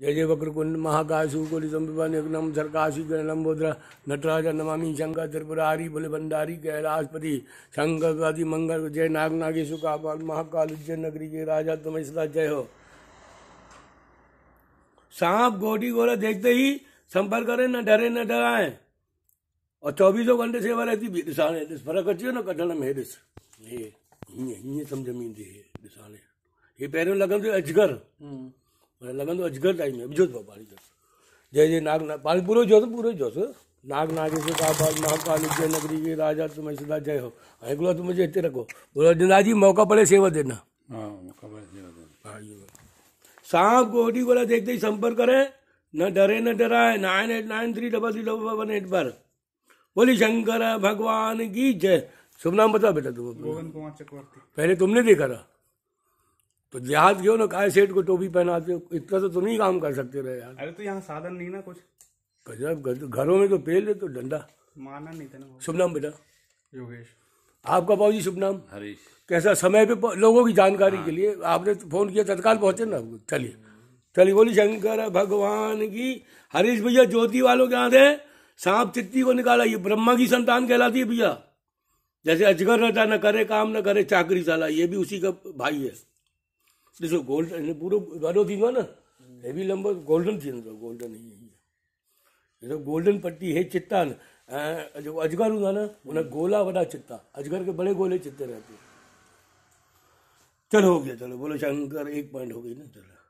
जय जय वक्रकुंड महाकाय सूकुल संविपन एक नम सरकाशी गणलम्बोद्र नटराज नमामि शंकर त्रिपुर त्रिपुरारी भोले भंडारी कैलाशपति शंकरपति मंगल जय नाग नागेशु का महाकाल जय नगरी के राजा तुम सदा जय हो सांप गोटी गोला देखते ही संपर्क करें न डरे न डराए और चौबीसों घंटे सेवा रहती भी दिशाने दिस फर्क अच्छी हो ना कटन में दिस ये ये समझ मीन दी है दिशाने ये पैरों लगन तो अजगर हम्म। મને લગ્ન તો અજગર ટાઈમે બીજો જ પાણી जय જય नाग નાગ પાણી પૂરો જોશો પૂરો જોશો नाग नागेश्वर का बाद महाकाली जय नगरी के राजा तुम्हें सदा जय हो एकलो तो मुझे इतने रखो बोलो जिंदा जी मौका पड़े सेवा देना सांप गोटी वाला देखते ही संपर्क करें न डरे न डराए nine eight nine three double three double one eight पर बोली शंकर भगवान की जय शुभ नाम बताओ बेटा तुम पहले तुमने देखा तो लिहाज क्यों ना काय सेठ को टोपी पहनाते हो इतना तो तुम ही काम कर सकते रहे यार अरे तो यहाँ साधन नहीं ना कुछ गजब घरों में तो पेल है तो डंडा माना नहीं था ना शुभ नाम बेटा योगेश आपका बाबू शुभ नाम हरीश कैसा समय पे लोगों की जानकारी हाँ। के लिए आपने तो फोन किया तत्काल पहुंचे ना आपको चलिए चलिए बोली शंकर भगवान की हरीश भैया ज्योति वालों के यहाँ थे सांप चित्ती को निकाला ये ब्रह्मा की संतान कहलाती है भैया जैसे अजगर रहता न करे काम न करे चाकरी साला ये भी उसी का भाई है ॾिसो गोल्ड हिन पूरो वॾो थींदो आहे न हेवी लंबो गोल्डन थी वेंदो आहे गोल्डन हीअं ॾिसो गोल्डन पट्टी हे चिता आहिनि ऐं जेको अजगर हूंदा न हुन गोला वॾा चिता अजगर खे बड़े गोले चिते रहते चलो हो गया चलो बोलो शंकर एक पॉइंट हो गई ना चलो